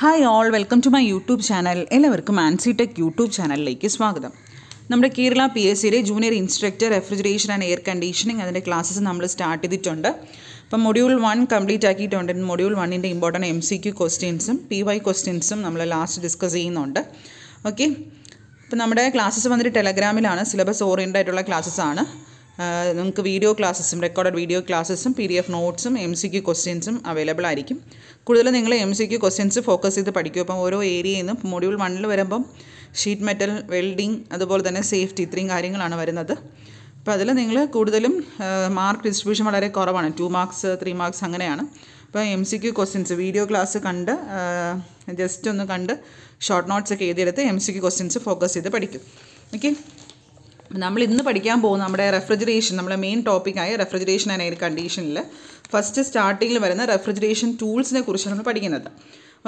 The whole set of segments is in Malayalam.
Hi all welcome to my YouTube channel എല്ലാവർക്കും ആൻസി ടെക് യൂട്യൂബ് ചാനലിലേക്ക് സ്വാഗതം നമ്മുടെ കേരള പി എസ് സിയിലെ junior instructor refrigeration and air conditioning അതിൻ്റെ ക്ലാസ്സസ് നമ്മൾ സ്റ്റാർട്ട് ചെയ്തിട്ടുണ്ട് അപ്പം മൊഡ്യൂൾ വൺ കംപ്ലീറ്റ് ആക്കിയിട്ടുണ്ട് മൊഡ്യൂൾ വണ്ണിൻ്റെ ഇമ്പോർട്ടൻറ്റ് എം സി ക്യു ക്വസ്റ്റ്യൻസും പി വൈ ക്വസ്റ്റ്യൻസും നമ്മൾ ലാസ്റ്റ് ഡിസ്കസ് ചെയ്യുന്നുണ്ട് ഓക്കെ അപ്പം നമ്മുടെ ക്ലാസ്സസ് വന്നിട്ട് ടെലഗ്രാമിലാണ് സിലബസ് ഓറിയൻ്റ് ആയിട്ടുള്ള ക്ലാസ്സസ് ആണ് നമുക്ക് വീഡിയോ ക്ലാസ്സസും റെക്കോർഡഡ് വീഡിയോ ക്ലാസ്സസും പി ഡി എഫ് നോട്ട്സും എം സി ക്യു ക്വസ്റ്റ്യൻസും അവൈലബിൾ ആയിരിക്കും കൂടുതലും നിങ്ങൾ M C Q questions focus ചെയ്ത് പഠിക്കും അപ്പം ഓരോ ഏരിയയിൽ നിന്നും മൊഡ്യൂൾ വണ്ണിൽ വരുമ്പം ഷീറ്റ് മെറ്റൽ വെൽഡിംഗ് അതുപോലെ തന്നെ സേഫ്റ്റി ഇത്രയും കാര്യങ്ങളാണ് വരുന്നത് അപ്പോൾ അതിൽ നിങ്ങൾ കൂടുതലും മാർക്ക് ഡിസ്ട്രിബ്യൂഷൻ വളരെ കുറവാണ് ടു മാർക്സ് ത്രീ മാർക്സ് അങ്ങനെയാണ് അപ്പോൾ M C Q questions video class കണ്ട് ജസ്റ്റ് ഒന്ന് കണ്ട് ഷോർട്ട് നോട്ട്സ് ഒക്കെ എഴുതിയെടുത്ത് M C Q questions focus ചെയ്ത് പഠിക്കും ഓക്കെ നമ്മൾ ഇന്ന് പഠിക്കാൻ പോകുന്ന നമ്മുടെ റെഫ്രിജറേഷൻ നമ്മുടെ മെയിൻ ടോപ്പിക്കായ റെഫ്രിജറേഷൻ ആൻഡ് എയർ കണ്ടീഷനിൽ ഫസ്റ്റ് സ്റ്റാർട്ടിങ്ങിൽ വരുന്ന റെഫ്രിജറേഷൻ ടൂൾസിനെ കുറിച്ചാണ് നമ്മൾ പഠിക്കുന്നത്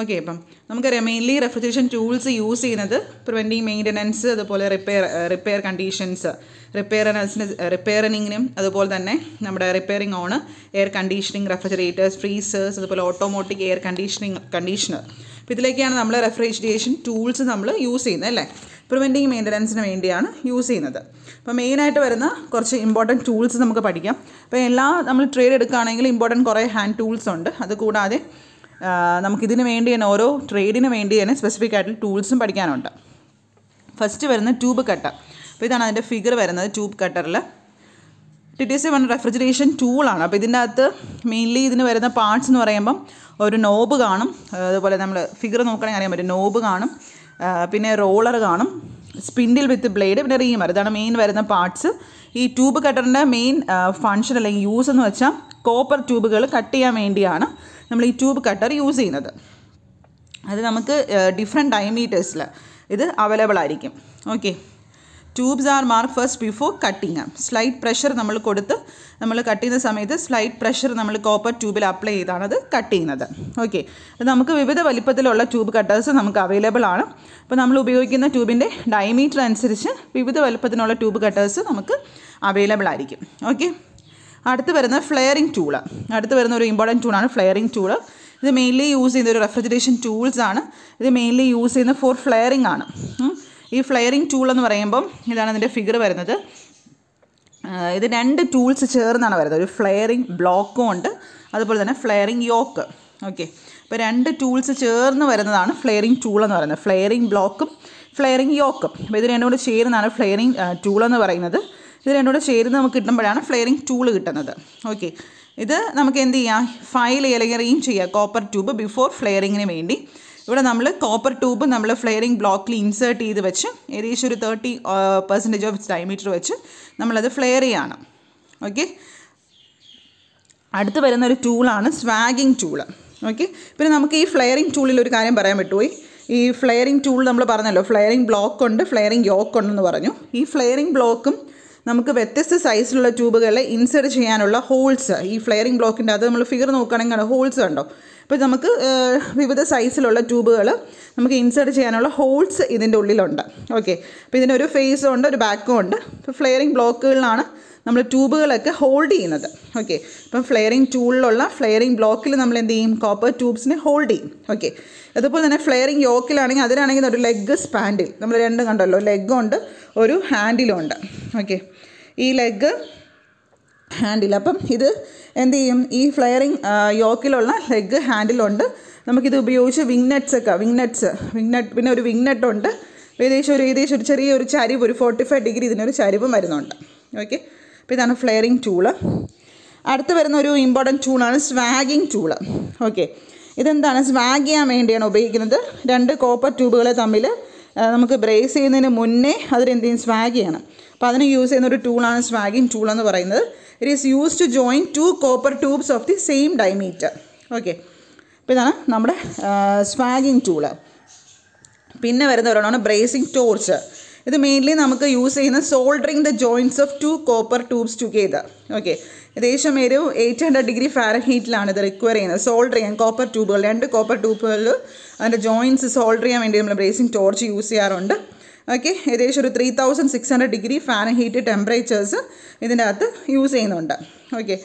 ഓക്കെ അപ്പം നമുക്കറിയാം മെയിൻലി റെഫ്രിജറേഷൻ ടൂൾസ് യൂസ് ചെയ്യുന്നത് പ്രിവെൻറ്റിങ് മെയിൻ്റനൻസ് അതുപോലെ റിപ്പയർ റിപ്പയർ കണ്ടീഷൻസ് റിപ്പയറിനസിന് റിപ്പയറിങ്ങിനും അതുപോലെ തന്നെ നമ്മുടെ repairing on air conditioning refrigerators freezers അതുപോലെ ഓട്ടോമോട്ടിക് എയർ കണ്ടീഷനിങ് കണ്ടീഷണർ അപ്പോൾ ഇതിലേക്കാണ് നമ്മൾ റെഫ്രിജറേഷൻ ടൂൾസ് നമ്മൾ യൂസ് ചെയ്യുന്നത് അല്ലേ പ്രിവെൻറ്റിങ് മെയിൻ്റനൻസിന് വേണ്ടിയാണ് യൂസ് ചെയ്യുന്നത് അപ്പോൾ മെയിനായിട്ട് വരുന്ന കുറച്ച് ഇമ്പോർട്ടൻറ്റ് ടൂൾസ് നമുക്ക് പഠിക്കാം അപ്പോൾ എല്ലാ നമ്മൾ ട്രേഡ് എടുക്കുകയാണെങ്കിൽ ഇമ്പോർട്ടൻറ്റ് കുറേ ഹാൻഡ് ടൂൾസ് ഉണ്ട് അതുകൂടാതെ കൂടാതെ നമുക്കിതിന് വേണ്ടി തന്നെ ഓരോ ട്രേഡിന് വേണ്ടി തന്നെ സ്പെസിഫിക് ആയിട്ടുള്ള ടൂൾസും പഠിക്കാനുണ്ട് ഫസ്റ്റ് വരുന്ന ട്യൂബ് കട്ടർ അപ്പോൾ ഇതാണ് അതിൻ്റെ ഫിഗർ വരുന്നത് ട്യൂബ് കട്ടറിൽ ടി വൺ റെഫ്രിജറേഷൻ ടൂളാണ് അപ്പോൾ ഇതിൻ്റെ അകത്ത് മെയിൻലി ഇതിന് വരുന്ന പാർട്സ് എന്ന് പറയുമ്പം ഒരു നോബ് കാണും അതുപോലെ നമ്മൾ ഫിഗർ നോക്കണമെങ്കിൽ അറിയാൻ പറ്റും നോബ് കാണും പിന്നെ റോളർ കാണും സ്പിൻഡിൽ വിത്ത് ബ്ലേഡ് പിന്നെ റീമർ ഇതാണ് മെയിൻ വരുന്ന പാർട്സ് ഈ ട്യൂബ് കട്ടറിൻ്റെ മെയിൻ ഫങ്ഷൻ അല്ലെങ്കിൽ യൂസ് എന്ന് വെച്ചാൽ കോപ്പർ ട്യൂബുകൾ കട്ട് ചെയ്യാൻ വേണ്ടിയാണ് നമ്മൾ ഈ ട്യൂബ് കട്ടർ യൂസ് ചെയ്യുന്നത് അത് നമുക്ക് ഡിഫറെൻറ്റ് ഡയമീറ്റേഴ്സിൽ ഇത് അവൈലബിൾ ആയിരിക്കും okay tubes are mark first before cutting slight pressure നമ്മൾ കൊടുത്ത് നമ്മൾ കട്ട് ചെയ്യുന്ന സമയത്ത് സ്ലൈറ്റ് പ്രഷർ നമ്മൾ കോപ്പർ ട്യൂബിൽ അപ്ലൈ ചെയ്താണ് അത് കട്ട് ചെയ്യുന്നത് ഓക്കെ അപ്പോൾ നമുക്ക് വിവിധ വലിപ്പത്തിലുള്ള ട്യൂബ് കട്ടേഴ്സ് നമുക്ക് അവൈലബിൾ ആണ് അപ്പോൾ നമ്മൾ ഉപയോഗിക്കുന്ന ട്യൂബിൻ്റെ ഡയമീറ്റർ അനുസരിച്ച് വിവിധ വലിപ്പത്തിനുള്ള ട്യൂബ് കട്ടേഴ്സ് നമുക്ക് അവൈലബിൾ ആയിരിക്കും ഓക്കെ അടുത്ത് വരുന്ന ഫ്ലെയറിംഗ് ടൂള് അടുത്ത് വരുന്ന ഒരു ഇമ്പോർട്ടൻറ്റ് ടൂളാണ് ഫ്ലെയറിംഗ് ടൂള് ഇത് മെയിൻലി യൂസ് ചെയ്യുന്ന ഒരു റെഫ്രിജറേഷൻ ടൂൾസ് ആണ് ഇത് മെയിൻലി യൂസ് ചെയ്യുന്ന ഫോർ ഫ്ലെയറിംഗ് ആണ് ഈ ഫ്ലെയറിംഗ് ടൂൾ എന്ന് പറയുമ്പം ഇതാണ് അതിൻ്റെ ഫിഗർ വരുന്നത് ഇത് രണ്ട് ടൂൾസ് ചേർന്നാണ് വരുന്നത് ഒരു ഫ്ലെയറിംഗ് ബ്ലോക്കും ഉണ്ട് അതുപോലെ തന്നെ ഫ്ലെയറിംഗ് യോക്ക് ഓക്കെ അപ്പോൾ രണ്ട് ടൂൾസ് ചേർന്ന് വരുന്നതാണ് ഫ്ലെയറിംഗ് ടൂൾ എന്ന് പറയുന്നത് ഫ്ലെയറിംഗ് ബ്ലോക്കും ഫ്ലെയറിംഗ് യോക്കും അപ്പോൾ ഇത് രണ്ടും കൂടെ ചേർന്നാണ് ഫ്ലെയറിംഗ് ടൂൾ എന്ന് പറയുന്നത് ഇത് രണ്ടും കൂടെ നമുക്ക് കിട്ടുമ്പോഴാണ് ഫ്ലെയറിംഗ് ടൂൾ കിട്ടുന്നത് ഓക്കെ ഇത് നമുക്ക് എന്ത് ചെയ്യാം ഫയൽ ഇലകറിയും ചെയ്യാം കോപ്പർ ട്യൂബ് ബിഫോർ ഫ്ലെയറിങ്ങിന് വേണ്ടി ഇവിടെ നമ്മൾ കോപ്പർ ട്യൂബ് നമ്മൾ ഫ്ലെയറിംഗ് ബ്ലോക്കിൽ ഇൻസേർട്ട് ചെയ്ത് വെച്ച് ഏകദേശം ഒരു തേർട്ടി പെർസെൻറ്റേജ് ഓഫ് ഡയമീറ്റർ വെച്ച് നമ്മളത് ഫ്ലെയർ ചെയ്യാണ് ഓക്കെ അടുത്ത് വരുന്ന ഒരു ടൂളാണ് സ്വാഗിങ് ടൂള് ഓക്കെ പിന്നെ നമുക്ക് ഈ ഫ്ലെയറിംഗ് ടൂളിൽ ഒരു കാര്യം പറയാൻ പറ്റുമോ ഈ ഫ്ലെയറിംഗ് ടൂൾ നമ്മൾ പറഞ്ഞല്ലോ ഫ്ലെയറിംഗ് ബ്ലോക്ക് ഉണ്ട് ഫ്ലെയറിംഗ് യോക്ക് ഉണ്ടെന്ന് പറഞ്ഞു ഈ ഫ്ലെയറിംഗ് ബ്ലോക്കും നമുക്ക് വ്യത്യസ്ത സൈസിലുള്ള ട്യൂബുകളെ ഇൻസേർട്ട് ചെയ്യാനുള്ള ഹോൾസ് ഈ ഫ്ലെയറിംഗ് ബ്ലോക്കിൻ്റെ അത് നമ്മൾ ഫിഗർ നോക്കുകയാണെങ്കിൽ ഹോൾസ് കണ്ടോ അപ്പോൾ നമുക്ക് വിവിധ സൈസിലുള്ള ട്യൂബുകൾ നമുക്ക് ഇൻസേർട്ട് ചെയ്യാനുള്ള ഹോൾസ് ഇതിൻ്റെ ഉള്ളിലുണ്ട് ഓക്കെ അപ്പോൾ ഇതിനൊരു ഫേസും ഉണ്ട് ഒരു ബാക്കും ഉണ്ട് ഇപ്പോൾ ഫ്ലെയറിംഗ് ബ്ലോക്കുകളിലാണ് നമ്മൾ ട്യൂബുകളൊക്കെ ഹോൾഡ് ചെയ്യുന്നത് ഓക്കെ ഇപ്പം ഫ്ലെയറിംഗ് ടൂളിലുള്ള ഫ്ലെയറിംഗ് ബ്ലോക്കിൽ നമ്മൾ എന്ത് ചെയ്യും കോപ്പർ ട്യൂബ്സിനെ ഹോൾഡ് ചെയ്യും ഓക്കെ അതുപോലെ തന്നെ ഫ്ലെയറിംഗ് യോക്കിലാണെങ്കിൽ അതിലാണെങ്കിൽ ഒരു ലെഗ് സ്പാൻഡിൽ നമ്മൾ രണ്ട് കണ്ടല്ലോ ലെഗ് ഉണ്ട് ഒരു ഹാൻഡിലും ഉണ്ട് ഓക്കെ ഈ ലെഗ് ഹാൻഡിൽ അപ്പം ഇത് എന്ത് ചെയ്യും ഈ ഫ്ലെയറിങ് യോക്കിലുള്ള ലെഗ് ഹാൻഡിലുണ്ട് നമുക്കിത് ഉപയോഗിച്ച് വിങ് നട്ട്സ് ഒക്കെ വിങ് നട്ട്സ് വിങ് പിന്നെ ഒരു വിങ് ഉണ്ട് ഏകദേശം ഒരു ഏകദേശം ഒരു ചെറിയ ഒരു ചരിവ് ഒരു ഫോർട്ടി ഫൈവ് ഡിഗ്രി ഇതിനൊരു ചരിവും വരുന്നുണ്ട് ഓക്കെ അപ്പോൾ ഇതാണ് ഫ്ലെയറിങ് ടൂള് അടുത്ത് വരുന്ന ഒരു ഇമ്പോർട്ടൻറ്റ് ടൂളാണ് സ്വാഗിങ് ടൂള് ഓക്കെ ഇതെന്താണ് സ്വാഗ് ചെയ്യാൻ വേണ്ടിയാണ് ഉപയോഗിക്കുന്നത് രണ്ട് കോപ്പർ ട്യൂബുകളെ തമ്മിൽ നമുക്ക് ബ്രേസ് ചെയ്യുന്നതിന് മുന്നേ അതിനെന്ത് സ്വാഗ് ചെയ്യണം അപ്പോൾ അതിന് യൂസ് ചെയ്യുന്ന ഒരു ടൂളാണ് സ്വാഗിങ് ടൂൾ എന്ന് പറയുന്നത് it is use to join two copper tubes of the same diameter okay അപ്പോൾ ഇതാണ് നമ്മുടെ സ്വാഗിങ് ടൂള് പിന്നെ വരുന്ന ഒരാളാണ് ബ്രേസിംഗ് ടോർച്ച് ഇത് മെയിൻലി നമുക്ക് യൂസ് ചെയ്യുന്ന soldering the joints of two copper tubes together okay ഏകദേശം ഒരു എയ്റ്റ് ഹൺഡ്രഡ് ഡിഗ്രി ഫാരൻ ഹീറ്റിലാണ് ഇത് റിക്വയർ ചെയ്യുന്നത് സോൾഡർ ചെയ്യാൻ കോപ്പർ ട്യൂബുകൾ രണ്ട് കോപ്പർ ട്യൂബുകളിൽ അതിൻ്റെ ജോയിൻറ്റ്സ് സോൾഡർ ചെയ്യാൻ വേണ്ടി നമ്മൾ ബ്രേസിംഗ് ടോർച്ച് യൂസ് ചെയ്യാറുണ്ട് ഓക്കെ ഏകദേശം ഒരു three thousand six hundred degree Fahrenheit temperatures ഇതിൻ്റെ അകത്ത് യൂസ് ചെയ്യുന്നുണ്ട് ഓക്കെ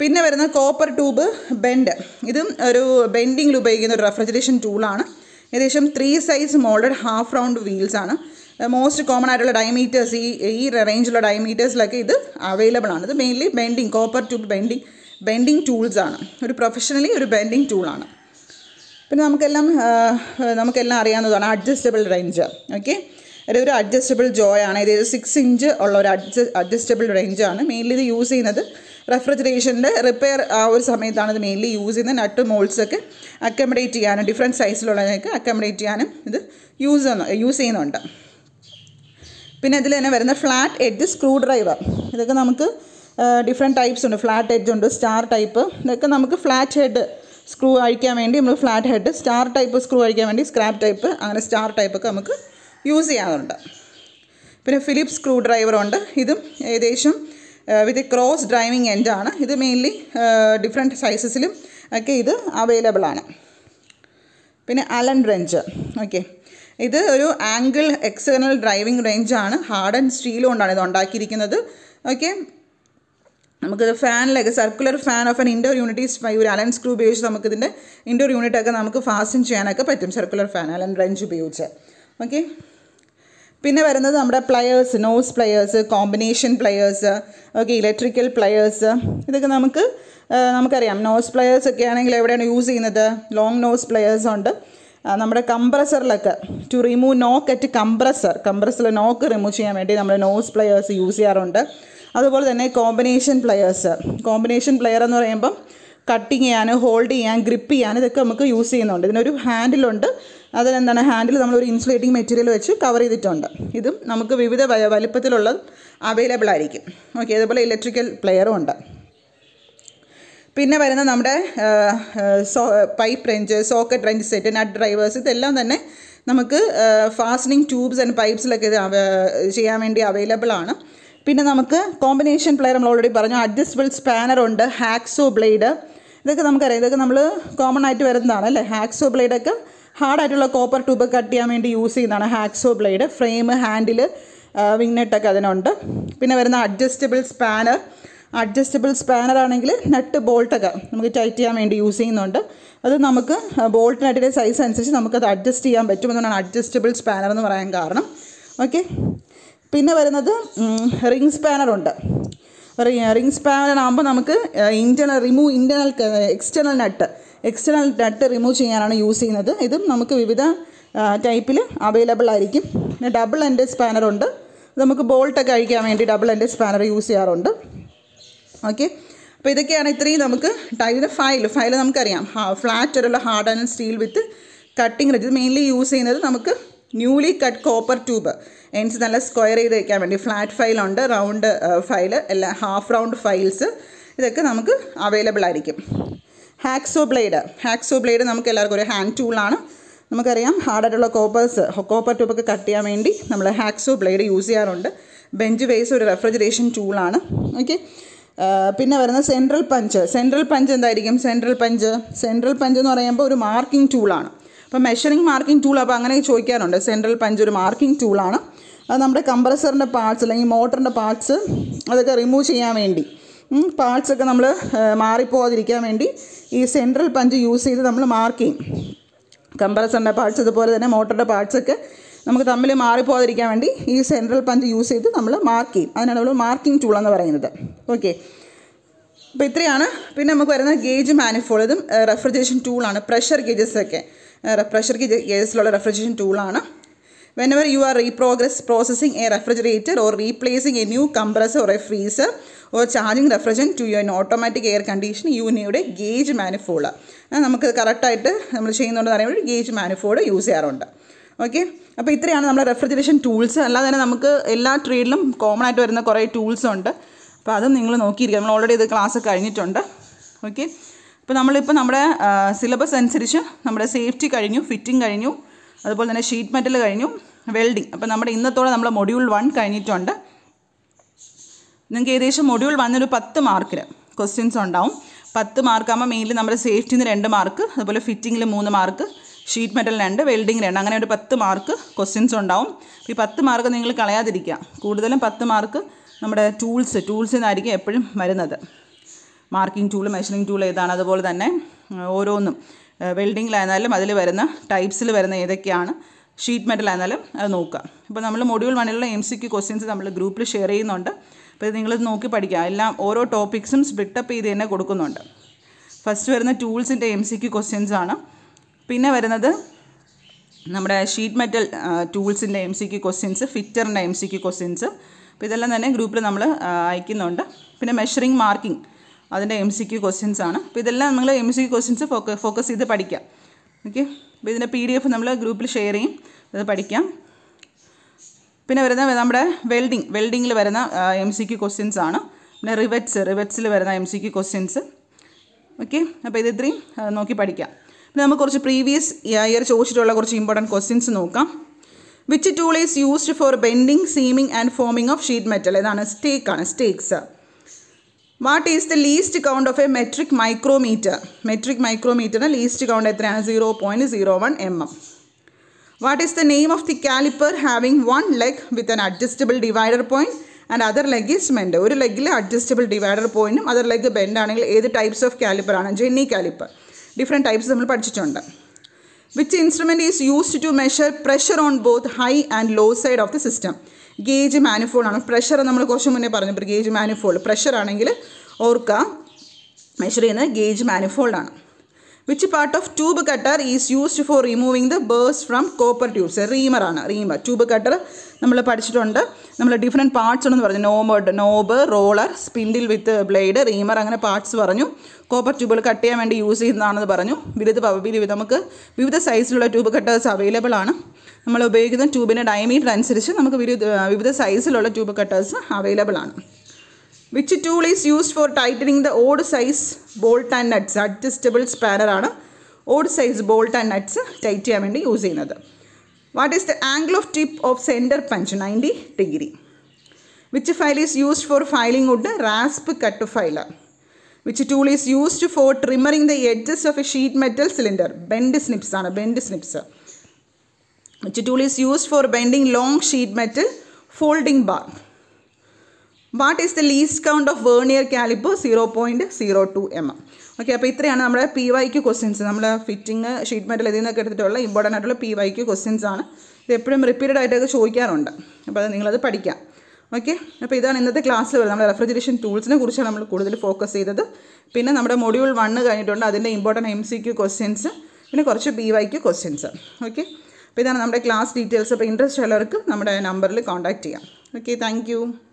പിന്നെ വരുന്ന കോപ്പർ ട്യൂബ് ബെൻഡ് ഇതും ഒരു ബെൻഡിങ്ങിൽ ഉപയോഗിക്കുന്ന ഒരു റെഫ്രിജറേഷൻ ടൂളാണ് ഏകദേശം three size moulded half round wheels ആണ് മോസ്റ്റ് uh, കോമൺ ആയിട്ടുള്ള ഡയമീറ്റേഴ്സ് ഈ ഈ റേഞ്ചിലുള്ള ഡയമീറ്റേഴ്സിലൊക്കെ ഇത് അവൈലബിൾ ആണ് ഇത് mainly bending copper tube bending bending ടൂൾസാണ് ഒരു പ്രൊഫഷണലി ഒരു ബെൻഡിങ് ടൂളാണ് പിന്നെ നമുക്കെല്ലാം നമുക്കെല്ലാം അറിയാവുന്നതാണ് അഡ്ജസ്റ്റബിൾ റേഞ്ച് ഓക്കെ അതായത് ഒരു അഡ്ജസ്റ്റബിൾ ജോ ആണ് ഇത് സിക്സ് ഇഞ്ച് ഉള്ള ഒരു അഡ്ജ അഡ്ജസ്റ്റബിൾ റേഞ്ചാണ് മെയിൻലി ഇത് യൂസ് ചെയ്യുന്നത് റെഫ്രിജറേഷൻ്റെ റിപ്പയർ ആ ഒരു സമയത്താണ് ഇത് മെയിൻലി യൂസ് ചെയ്യുന്നത് നട്ട് മോൾസൊക്കെ അക്കോമഡേറ്റ് ചെയ്യാനും ഡിഫറെൻറ്റ് സൈസിലുള്ളതിനൊക്കെ അക്കോമഡേറ്റ് ചെയ്യാനും ഇത് യൂസ് യൂസ് ചെയ്യുന്നുണ്ട് പിന്നെ ഇതിൽ തന്നെ വരുന്ന ഫ്ലാറ്റ് എഡ്ജ് സ്ക്രൂ ഡ്രൈവർ ഇതൊക്കെ നമുക്ക് ഡിഫറെൻറ്റ് ടൈപ്സ് ഉണ്ട് ഫ്ലാറ്റ് എഡ്ജ് ഉണ്ട് സ്റ്റാർ ടൈപ്പ് ഇതൊക്കെ നമുക്ക് ഫ്ലാറ്റ് ഹെഡ് സ്ക്രൂ അഴിക്കാൻ വേണ്ടി നമ്മൾ flat head star type screw അഴിക്കാൻ വേണ്ടി സ്ക്രാപ്പ് ടൈപ്പ് അങ്ങനെ സ്റ്റാർ ടൈപ്പൊക്കെ നമുക്ക് യൂസ് ചെയ്യാറുണ്ട് പിന്നെ ഫിലിപ്പ് സ്ക്രൂ ഡ്രൈവറുണ്ട് ഇതും ഏകദേശം വിത്ത് ക്രോസ് ഡ്രൈവിംഗ് എൻഡാണ് ഇത് മെയിൻലി ഡിഫറെൻറ്റ് സൈസസിലും ഒക്കെ ഇത് അവൈലബിൾ ആണ് പിന്നെ അലൻ റെഞ്ച് ഓക്കെ ഇത് ഒരു ആംഗിൾ എക്സ്റ്റേണൽ ഡ്രൈവിംഗ് റേഞ്ചാണ് ഹാർഡ് ആൻഡ് സ്റ്റീൽ കൊണ്ടാണ് ഇത് ഉണ്ടാക്കിയിരിക്കുന്നത് ഓക്കെ നമുക്കിത് ഫാനിലൊക്കെ circular fan of an indoor unit is five ഒരു അലൻ സ്ക്രൂ ഉപയോഗിച്ച് നമുക്കിതിൻ്റെ ഇൻഡോർ യൂണിറ്റൊക്കെ നമുക്ക് ഫാസ്റ്റൻ ചെയ്യാനൊക്കെ പറ്റും സർക്കുലർ ഫാൻ അലൻ റെഞ്ച് ഉപയോഗിച്ച് ഓക്കെ പിന്നെ വരുന്നത് നമ്മുടെ pliers nose pliers combination pliers okay electrical pliers ഇതൊക്കെ നമുക്ക് നമുക്കറിയാം നോസ് പ്ലയേഴ്സ് ഒക്കെ ആണെങ്കിൽ എവിടെയാണ് യൂസ് ചെയ്യുന്നത് ലോങ് നോസ് പ്ലയേഴ്സ് ഉണ്ട് നമ്മുടെ കംപ്രസറിലൊക്കെ to remove knock at compressor കംപ്രസറിൽ നോക്ക് റിമൂവ് ചെയ്യാൻ വേണ്ടി നമ്മൾ നോസ് പ്ലയേഴ്സ് യൂസ് ചെയ്യാറുണ്ട് അതുപോലെ തന്നെ കോമ്പിനേഷൻ പ്ലെയേഴ്സ് കോമ്പിനേഷൻ പ്ലെയർ എന്ന് പറയുമ്പം കട്ടിങ് ചെയ്യാൻ ഹോൾഡ് ചെയ്യാൻ ഗ്രിപ്പ് ചെയ്യാൻ ഇതൊക്കെ നമുക്ക് യൂസ് ചെയ്യുന്നുണ്ട് ഇതിനൊരു ഹാൻഡിലുണ്ട് അതിലെന്താണ് ഹാൻഡിൽ നമ്മളൊരു ഇൻസുലേറ്റിംഗ് മെറ്റീരിയൽ വെച്ച് കവർ ചെയ്തിട്ടുണ്ട് ഇതും നമുക്ക് വിവിധ വലിപ്പത്തിലുള്ള അവൈലബിൾ ആയിരിക്കും ഓക്കെ അതുപോലെ ഇലക്ട്രിക്കൽ പ്ലെയറും ഉണ്ട് പിന്നെ വരുന്ന നമ്മുടെ saw pipe wrench socket wrench set nut drivers ഇതെല്ലാം തന്നെ നമുക്ക് ഫാസ്റ്റനിങ് ട്യൂബ്സ് ആൻഡ് പൈപ്പ്സിലൊക്കെ ഇത് ചെയ്യാൻ വേണ്ടി അവൈലബിൾ ആണ് പിന്നെ നമുക്ക് കോമ്പിനേഷൻ പ്ലെയർ നമ്മൾ ഓൾറെഡി പറഞ്ഞു അഡ്ജസ്റ്റബിൾ സ്പാനർ ഉണ്ട് ഹാക്സോ ബ്ലേഡ് ഇതൊക്കെ നമുക്കറിയാം ഇതൊക്കെ നമ്മൾ കോമൺ ആയിട്ട് വരുന്നതാണ് അല്ലേ ഹാക്സോ ബ്ലേഡൊക്കെ ഹാർഡായിട്ടുള്ള കോപ്പർ ട്യൂബ് കട്ട് ചെയ്യാൻ വേണ്ടി യൂസ് ചെയ്യുന്നതാണ് ഹാക്സോ ബ്ലേഡ് ഫ്രെയിം ഹാൻഡിൽ വിങ്നെട്ടൊക്കെ അതിനുണ്ട് പിന്നെ വരുന്ന അഡ്ജസ്റ്റബിൾ സ്പാനർ അഡ്ജസ്റ്റബിൾ സ്പാനർ ആണെങ്കിൽ നട്ട് ബോൾട്ടൊക്കെ നമുക്ക് ടൈറ്റ് ചെയ്യാൻ വേണ്ടി യൂസ് ചെയ്യുന്നുണ്ട് അത് നമുക്ക് ബോൾട്ട് സൈസ് അനുസരിച്ച് നമുക്കത് അഡ്ജസ്റ്റ് ചെയ്യാൻ പറ്റുമെന്നാണ് അഡ്ജസ്റ്റബിൾ സ്പാനർ എന്ന് പറയാൻ കാരണം ഓക്കെ പിന്നെ വരുന്നത് റിംഗ് സ്പാനറുണ്ട് റിംഗ് സ്പാനർ ആകുമ്പോൾ നമുക്ക് internal remove internal external nut external nut remove ചെയ്യാനാണ് യൂസ് ചെയ്യുന്നത് ഇതും നമുക്ക് വിവിധ ടൈപ്പിൽ അവൈലബിൾ ആയിരിക്കും പിന്നെ ഡബിൾ എൻഡ് സ്പാനറുണ്ട് നമുക്ക് ബോൾട്ടൊക്കെ അഴിക്കാൻ വേണ്ടി ഡബിൾ എൻഡ് സ്പാനർ യൂസ് ചെയ്യാറുണ്ട് ഓക്കെ അപ്പോൾ ഇതൊക്കെയാണ് ഇത്രയും നമുക്ക് ടൈപ്പിൻ്റെ ഫയൽ ഫയൽ നമുക്കറിയാം ഫ്ലാറ്റ് ഒരു hard and steel with cutting ഇത് മെയിൻലി യൂസ് ചെയ്യുന്നത് നമുക്ക് newly cut copper tube ends നല്ല സ്ക്വയർ ചെയ്ത് വയ്ക്കാൻ വേണ്ടി ഫ്ലാറ്റ് ഫയലുണ്ട് റൗണ്ട് ഫയൽ എല്ലാ ഹാഫ് റൗണ്ട് ഫയൽസ് ഇതൊക്കെ നമുക്ക് അവൈലബിൾ ആയിരിക്കും ഹാക്സോ ബ്ലേഡ് ഹാക്സോ ബ്ലേഡ് നമുക്ക് എല്ലാവർക്കും ഒരു ഹാൻഡ് ടൂളാണ് നമുക്കറിയാം ഹാർഡായിട്ടുള്ള കോപ്പേഴ്സ് കോപ്പർ ട്യൂബൊക്കെ കട്ട് ചെയ്യാൻ വേണ്ടി നമ്മൾ ഹാക്സോ ബ്ലേഡ് യൂസ് ചെയ്യാറുണ്ട് ബെഞ്ച് വേസ് ഒരു റെഫ്രിജറേഷൻ ടൂളാണ് ഓക്കെ പിന്നെ വരുന്ന സെൻട്രൽ പഞ്ച് സെൻട്രൽ പഞ്ച് എന്തായിരിക്കും സെൻട്രൽ പഞ്ച് സെൻട്രൽ പഞ്ച് എന്ന് പറയുമ്പോൾ ഒരു മാർക്കിംഗ് ടൂളാണ് അപ്പം മെഷറിംഗ് മാർക്കിംഗ് ടൂൾ അപ്പോൾ അങ്ങനെ ചോദിക്കാറുണ്ട് സെൻട്രൽ പഞ്ച് ഒരു മാർക്കിംഗ് ടൂളാണ് അത് നമ്മുടെ കമ്പ്രസറിൻ്റെ പാർട്സ് അല്ലെങ്കിൽ മോട്ടറിൻ്റെ പാർട്സ് അതൊക്കെ റിമൂവ് ചെയ്യാൻ വേണ്ടി പാർട്സൊക്കെ നമ്മൾ മാറിപ്പോകാതിരിക്കാൻ വേണ്ടി ഈ സെൻട്രൽ പഞ്ച് യൂസ് ചെയ്ത് നമ്മൾ മാർക്ക് ചെയ്യും കമ്പ്രസറിൻ്റെ പാർട്സ് അതുപോലെ തന്നെ മോട്ടറിൻ്റെ പാർട്സൊക്കെ നമുക്ക് തമ്മിൽ മാറിപ്പോകാതിരിക്കാൻ വേണ്ടി ഈ സെൻട്രൽ പഞ്ച് യൂസ് ചെയ്ത് നമ്മൾ മാർക്ക് ചെയ്യും അതിനാണ് നമ്മൾ മാർക്കിംഗ് ടൂൾ എന്ന് പറയുന്നത് ഓക്കെ അപ്പോൾ ഇത്രയാണ് പിന്നെ നമുക്ക് വരുന്ന ഗേജ് മാനിഫോൾ ഇതും റെഫ്രിജറേഷൻ ടൂളാണ് പ്രഷർ ഗേജസ് ഒക്കെ പ്രഷർക്ക് കേസിലുള്ള റെഫ്രിജറേഷൻ ടൂളാണ് whenever you are re progress processing a refrigerator or replacing a new compressor or a freezer or charging refrigerant to your automatic air condition യൂനിയുടെ ഗേജ് മാനിഫോൾഡ് നമുക്ക് കറക്റ്റായിട്ട് നമ്മൾ ചെയ്യുന്നുണ്ടെന്ന് പറയുമ്പോൾ ഗേജ് മാനിഫോൾഡ് യൂസ് ചെയ്യാറുണ്ട് ഓക്കെ അപ്പോൾ ഇത്രയാണ് നമ്മുടെ റെഫ്രിജറേഷൻ ടൂൾസ് അല്ലാതെ തന്നെ നമുക്ക് എല്ലാ ട്രേഡിലും കോമൺ ആയിട്ട് വരുന്ന കുറേ ടൂൾസ് ഉണ്ട് അപ്പോൾ അതും നിങ്ങൾ നോക്കിയിരിക്കുക നമ്മൾ ഓൾറെഡി ഇത് ക്ലാസ് കഴിഞ്ഞിട്ടുണ്ട് ഓക്കെ ഇപ്പോൾ നമ്മളിപ്പോൾ നമ്മുടെ സിലബസ് അനുസരിച്ച് നമ്മുടെ സേഫ്റ്റി കഴിഞ്ഞു ഫിറ്റിംഗ് കഴിഞ്ഞു അതുപോലെ തന്നെ ഷീറ്റ് മെറ്റൽ കഴിഞ്ഞു വെൽഡിങ് അപ്പോൾ നമ്മുടെ ഇന്നത്തോടെ നമ്മൾ മൊഡ്യൂൾ വൺ കഴിഞ്ഞിട്ടുണ്ട് നിങ്ങൾക്ക് ഏകദേശം മൊഡ്യൂൾ വന്നൊരു പത്ത് മാർക്കിൽ ക്വസ്റ്റ്യൻസ് ഉണ്ടാവും പത്ത് മാർക്കാകുമ്പോൾ മെയിൻലി നമ്മുടെ സേഫ്റ്റിന് രണ്ട് മാർക്ക് അതുപോലെ ഫിറ്റിങ്ങിൽ മൂന്ന് മാർക്ക് ഷീറ്റ് മെറ്റൽ രണ്ട് വെൽഡിങ് രണ്ട് അങ്ങനെ ഒരു പത്ത് മാർക്ക് ക്വസ്റ്റ്യൻസ് ഉണ്ടാവും ഈ പത്ത് മാർക്ക് നിങ്ങൾ കളയാതിരിക്കുക കൂടുതലും പത്ത് മാർക്ക് നമ്മുടെ ടൂൾസ് ടൂൾസിൽ നിന്നായിരിക്കും എപ്പോഴും വരുന്നത് മാർക്കിംഗ് ടൂൾ മെഷറിംഗ് ടൂൾ ഏതാണ് അതുപോലെ തന്നെ ഓരോന്നും വെൽഡിങ്ങിലായിരുന്നാലും അതിൽ വരുന്ന ടൈപ്സിൽ വരുന്ന ഏതൊക്കെയാണ് ഷീറ്റ് മെറ്റലായിരുന്നാലും അത് നോക്കുക ഇപ്പോൾ നമ്മൾ മൊഡ്യൂൾ വണ്ണിലുള്ള എം ക്യു ക്വസ്റ്റ്യൻസ് നമ്മൾ ഗ്രൂപ്പിൽ ഷെയർ ചെയ്യുന്നുണ്ട് അപ്പോൾ ഇത് നിങ്ങളിത് നോക്കി പഠിക്കുക എല്ലാം ഓരോ ടോപ്പിക്സും സ്പ്ലിട്ടപ്പ് ചെയ്ത് തന്നെ കൊടുക്കുന്നുണ്ട് ഫസ്റ്റ് വരുന്ന ടൂൾസിൻ്റെ എം ക്യു ക്വസ്റ്റ്യൻസ് ആണ് പിന്നെ വരുന്നത് നമ്മുടെ ഷീറ്റ് മെറ്റൽ ടൂൾസിൻ്റെ എം ക്യു ക്വസ്റ്റ്യൻസ് ഫിറ്ററിൻ്റെ എം ക്യു ക്വസ്റ്റ്യൻസ് അപ്പോൾ ഇതെല്ലാം തന്നെ ഗ്രൂപ്പിൽ നമ്മൾ അയക്കുന്നുണ്ട് പിന്നെ മെഷറിംഗ് മാർക്കിംഗ് അതിൻ്റെ എം സി ക്യു ക്വസ്റ്റ്യൻസ് ആണ് അപ്പോൾ ഇതെല്ലാം നിങ്ങൾ M C Q questions focus focus ചെയ്ത് പഠിക്കാം ഓക്കെ അപ്പോൾ ഇതിൻ്റെ പി ഡി എഫ് നമ്മൾ ഗ്രൂപ്പിൽ ഷെയർ ചെയ്യും അത് പഠിക്കാം പിന്നെ വരുന്ന നമ്മുടെ വെൽഡിങ് വെൽഡിങ്ങിൽ വരുന്ന എം സി ക്യു ക്വസ്റ്റ്യൻസ് ആണ് പിന്നെ റിവറ്റ്സ് റിവറ്റ്സിൽ വരുന്ന M C Q questions okay അപ്പോൾ ഇത് ഇത്രയും നോക്കി പഠിക്കാം പിന്നെ നമുക്ക് കുറച്ച് പ്രീവിയസ് ഇയർ ചോദിച്ചിട്ടുള്ള കുറച്ച് ഇമ്പോർട്ടൻറ്റ് ക്വസ്റ്റ്യൻസ് നോക്കാം which tool is used for bending seaming and forming of sheet metal ഇതാണ് ആണ് stakes what is the least count of a metric micrometer metric മൈക്രോമീറ്ററിന് ലീസ്റ്റ് കൗണ്ട് എത്രയാണ് zero point zero one M M what is the name of the caliper having one leg with an adjustable divider point and other leg is bend ഒരു ലെഗിൽ അഡ്ജസ്റ്റബിൾ ഡിവൈഡർ പോയിൻറ്റും അതർ ലെഗ് ബെൻഡ് ആണെങ്കിൽ ഏത് ടൈപ്സ് ഓഫ് കാലിപ്പർ ആണ് ജെന്നി കാലിപ്പർ ഡിഫറെൻറ്റ് ടൈപ്സ് നമ്മൾ പഠിച്ചിട്ടുണ്ട് which instrument is used to measure pressure on both high and low side of the system gauge ആണ് പ്രഷർ നമ്മൾ കുറച്ച് മുന്നേ പറഞ്ഞു ഗേജ് മാനിഫോൾഡ് പ്രഷർ ആണെങ്കിൽ ഓർക്കുക മെഷർ ചെയ്യുന്നത് ഗേജ് മാനിഫോൾഡാണ് which part of tube cutter is used for removing the burrs from copper tubes റീമറാണ് റീമർ ട്യൂബ് കട്ടർ നമ്മൾ പഠിച്ചിട്ടുണ്ട് നമ്മൾ ഡിഫറെൻറ്റ് പാർട്സ് ഉണ്ടെന്ന് പറഞ്ഞു knob knob roller spindle with blade reamer അങ്ങനെ പാർട്സ് പറഞ്ഞു കോപ്പർ ട്യൂബുകൾ കട്ട് ചെയ്യാൻ വേണ്ടി യൂസ് ചെയ്യുന്നതാണെന്ന് പറഞ്ഞു വിവിധ നമുക്ക് വിവിധ സൈസിലുള്ള ട്യൂബ് കട്ടേഴ്സ് അവൈലബിൾ ആണ് നമ്മൾ ഉപയോഗിക്കുന്ന ട്യൂബിൻ്റെ ഡയമീറ്റർ അനുസരിച്ച് നമുക്ക് വിവിധ വിവിധ സൈസിലുള്ള ട്യൂബ് കട്ടേഴ്സ് അവൈലബിൾ ആണ് which tool is used for tightening the odd size bolt and nuts adjustable spanner ആണ് odd size bolt and nuts tight ചെയ്യാൻ വേണ്ടി യൂസ് ചെയ്യുന്നത് what is the angle of tip of centre punch ninety degree which file is used for filing wood rasp cut filer which tool is used for trimming the edges of a sheet metal cylinder bend snips ആണ് bend snips which tool is used for bending long sheet metal folding bar. What is the least count of vernier caliper zero point zero two M M okay അപ്പോൾ ഇത്രയാണ് നമ്മുടെ പി വൈക്ക് ക്വസ്റ്റ്യൻസ് നമ്മൾ ഫിറ്റിംഗ് ഷീറ്റ് മെറ്റൽ ഇതിൽ നിന്നൊക്കെ എടുത്തിട്ടുള്ള ഇമ്പോർട്ടൻ്റ് ആയിട്ടുള്ള പി വൈക്ക് ക്വസ്റ്റ്യൻസ് ആണ് ഇത് എപ്പോഴും റിപ്പീറ്റഡ് ആയിട്ടൊക്കെ ചോദിക്കാറുണ്ട് അപ്പോൾ അത് നിങ്ങളത് പഠിക്കാം ഓക്കെ അപ്പോൾ ഇതാണ് ഇന്നത്തെ ക്ലാസ്സിൽ വരുന്നത് നമ്മുടെ റെഫ്രിജറേഷൻ ടൂൾസിനെ കുറിച്ചാണ് നമ്മൾ കൂടുതൽ ഫോക്കസ് ചെയ്തത് പിന്നെ നമ്മുടെ മൊഡ്യൂൾ വണ്ണ് കഴിഞ്ഞിട്ടുണ്ട് അതിൻ്റെ important M C Q questions പിന്നെ കുറച്ച് പി വൈക്ക് ക്വസ്റ്റ്യൻസ് ഓക്കെ അപ്പോൾ ഇതാണ് നമ്മുടെ ക്ലാസ് ഡീറ്റെയിൽസ് അപ്പോൾ ഇൻട്രസ്റ്റ് ഉള്ളവർക്ക് നമ്മുടെ നമ്പറിൽ കോൺടാക്റ്റ് ചെയ്യാം ഓക്കെ താങ്ക്